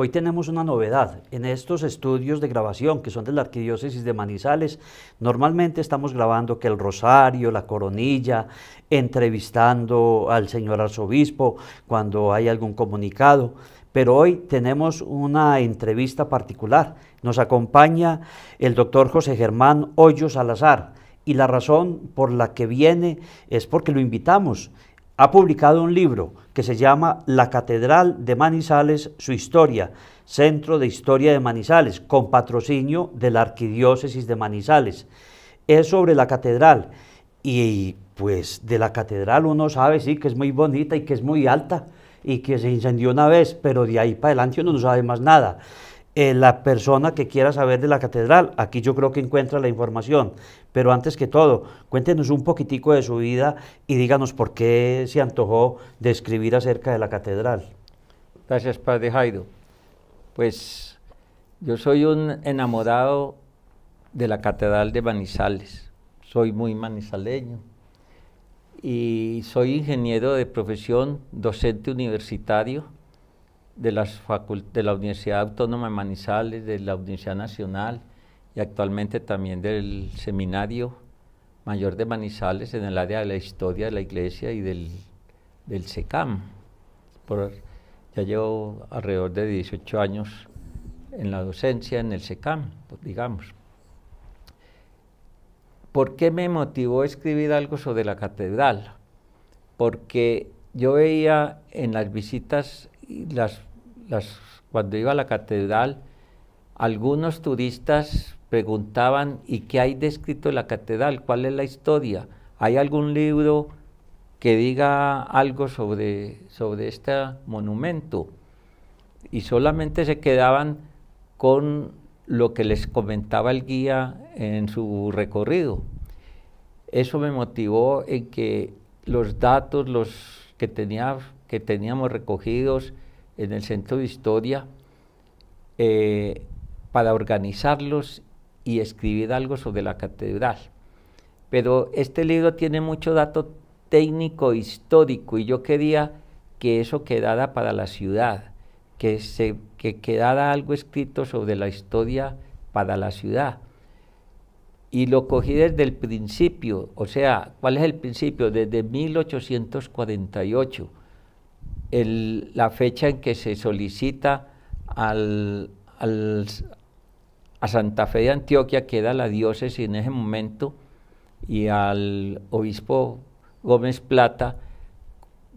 Hoy tenemos una novedad. En estos estudios de grabación que son de la Arquidiócesis de Manizales, normalmente estamos grabando que el Rosario, la Coronilla, entrevistando al señor arzobispo cuando hay algún comunicado, pero hoy tenemos una entrevista particular. Nos acompaña el doctor José Germán Hoyo Salazar y la razón por la que viene es porque lo invitamos ha publicado un libro que se llama La Catedral de Manizales, su historia, Centro de Historia de Manizales, con patrocinio de la Arquidiócesis de Manizales. Es sobre la catedral y pues de la catedral uno sabe, sí, que es muy bonita y que es muy alta y que se incendió una vez, pero de ahí para adelante uno no sabe más nada. Eh, la persona que quiera saber de la catedral. Aquí yo creo que encuentra la información. Pero antes que todo, cuéntenos un poquitico de su vida y díganos por qué se antojó de escribir acerca de la catedral. Gracias, Padre Jairo. Pues yo soy un enamorado de la catedral de Manizales. Soy muy manizaleño y soy ingeniero de profesión, docente universitario de, las de la Universidad Autónoma de Manizales, de la Universidad Nacional y actualmente también del Seminario Mayor de Manizales en el área de la historia de la iglesia y del, SECAM. Por, ya llevo alrededor de 18 años en la docencia en el SECAM, pues, digamos. ¿Por qué me motivó escribir algo sobre la catedral? Porque yo veía en las visitas las cuando iba a la catedral, algunos turistas preguntaban, ¿y qué hay descrito en la catedral? ¿Cuál es la historia? ¿Hay algún libro que diga algo sobre, este monumento? Y solamente se quedaban con lo que les comentaba el guía en su recorrido. Eso me motivó en que los datos que, que teníamos recogidos, en el Centro de Historia eh, para organizarlos y escribir algo sobre la catedral. Pero este libro tiene mucho dato técnico histórico y yo quería que eso quedara para la ciudad, que, se, que quedara algo escrito sobre la historia para la ciudad. Y lo cogí desde el principio, o sea, ¿cuál es el principio? Desde 1848 la fecha en que se solicita a Santa Fe de Antioquia, que era la diócesis en ese momento, y al obispo Gómez Plata,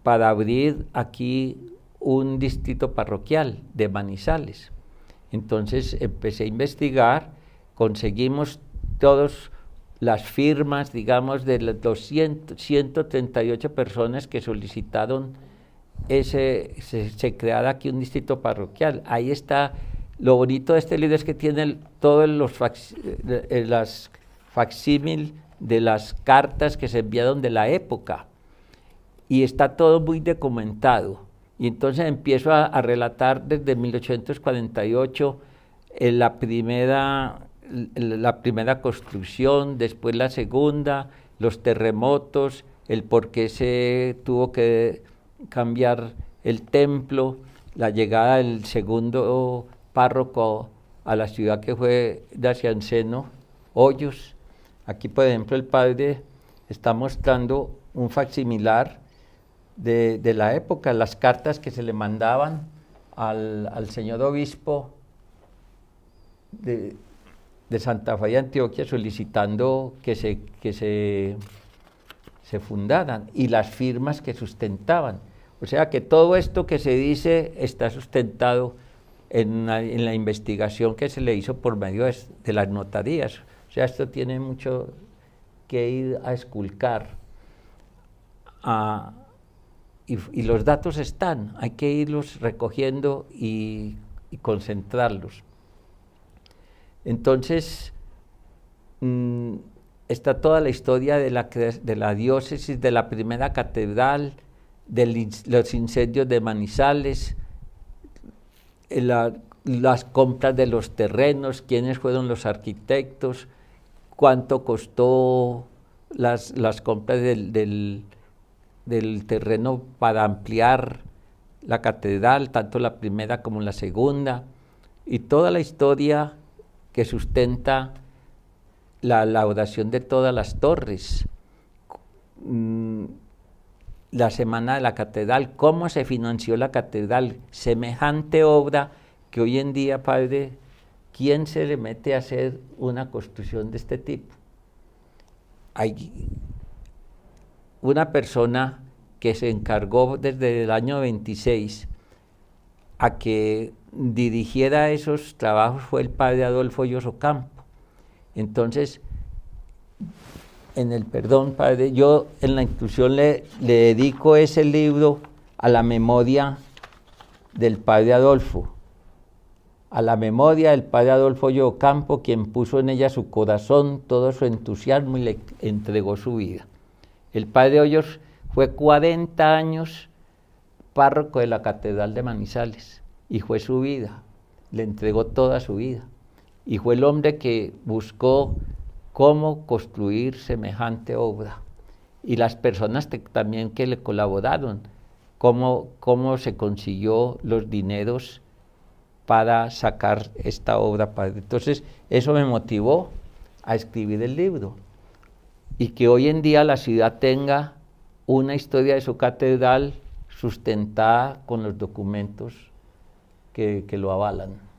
para abrir aquí un distrito parroquial de Manizales. Entonces empecé a investigar, conseguimos todas las firmas, digamos, de las 138 personas que solicitaron ese, se, se creara aquí un distrito parroquial. Ahí está, lo bonito de este libro es que tiene todos los eh, eh, las facsímil de las cartas que se enviaron de la época y está todo muy documentado. Y entonces empiezo a, relatar desde 1848 eh, la, primera, la primera construcción, después la segunda, los terremotos, el por qué se tuvo que cambiar el templo, la llegada del segundo párroco a la ciudad que fue Dacianceno, Hoyos. Aquí, por ejemplo, el padre está mostrando un facsimilar de, de la época, las cartas que se le mandaban al, señor obispo de, Santa Fe de Antioquia solicitando que se, se, se fundaran y las firmas que sustentaban. O sea que todo esto que se dice está sustentado en, la investigación que se le hizo por medio de, las notarías. O sea, esto tiene mucho que ir a esculcar. y, los datos están, hay que irlos recogiendo y, concentrarlos. Entonces, mm, está toda la historia de la diócesis, de la primera catedral, de los incendios de Manizales, eh, las compras de los terrenos, quiénes fueron los arquitectos, cuánto costó las, las compras del, del, terreno para ampliar la catedral, tanto la primera como la segunda, y toda la historia que sustenta la laudación de todas las torres. Mm, la Semana de la Catedral, cómo se financió la Catedral, semejante obra que hoy en día, padre, ¿quién se le mete a hacer una construcción de este tipo? Hay una persona que se encargó desde el año 26 a que dirigiera esos trabajos fue el padre Adolfo Yoso Campo. Entonces, en el perdón, Padre. Yo en la inclusión le, dedico ese libro a la memoria del Padre Adolfo, a la memoria del Padre Adolfo Yocampo, quien puso en ella su corazón, todo su entusiasmo y le entregó su vida. El Padre Hoyos fue 40 años párroco de la Catedral de Manizales y fue su vida, le entregó toda su vida. Y fue el hombre que buscó cómo construir semejante obra. Y las personas también que le colaboraron, cómo, se consiguió los dineros para sacar esta obra. Entonces, eso me motivó a escribir el libro. Y que hoy en día la ciudad tenga una historia de su catedral sustentada con los documentos que lo avalan.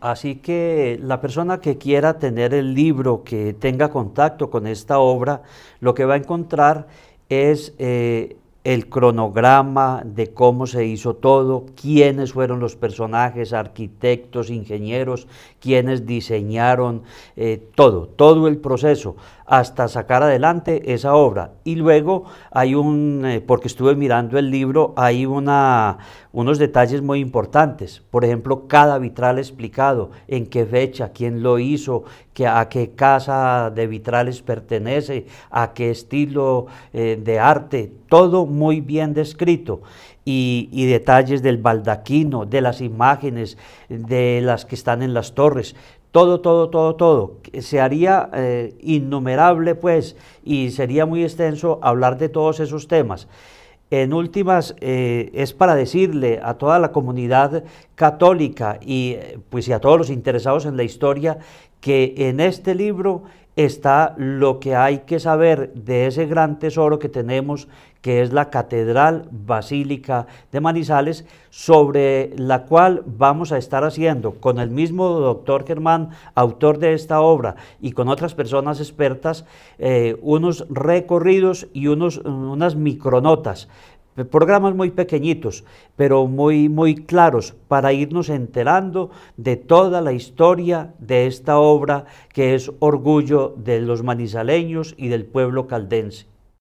Así que la persona que quiera tener el libro, que tenga contacto con esta obra, lo que va a encontrar es eh, el cronograma de cómo se hizo todo, quiénes fueron los personajes, arquitectos, ingenieros, quienes diseñaron eh, todo, todo el proceso hasta sacar adelante esa obra. Y luego hay un, eh, porque estuve mirando el libro, hay una, unos detalles muy importantes. Por ejemplo, cada vitral explicado, en qué fecha, quién lo hizo, a qué casa de vitrales pertenece, a qué estilo eh, de arte, todo muy bien descrito y, detalles del baldaquino, de las imágenes, de las que están en las torres. Todo, todo, todo, todo. Se haría eh, innumerable, pues, y sería muy extenso hablar de todos esos temas. En últimas, eh, es para decirle a toda la comunidad católica y, eh, pues, y a todos los interesados en la historia que en este libro está lo que hay que saber de ese gran tesoro que tenemos, que es la Catedral Basílica de Manizales, sobre la cual vamos a estar haciendo con el mismo doctor Germán, autor de esta obra, y con otras personas expertas, eh, unos recorridos y unos, unas micronotas programas muy pequeñitos, pero muy, muy claros para irnos enterando de toda la historia de esta obra que es orgullo de los manizaleños y del pueblo caldense.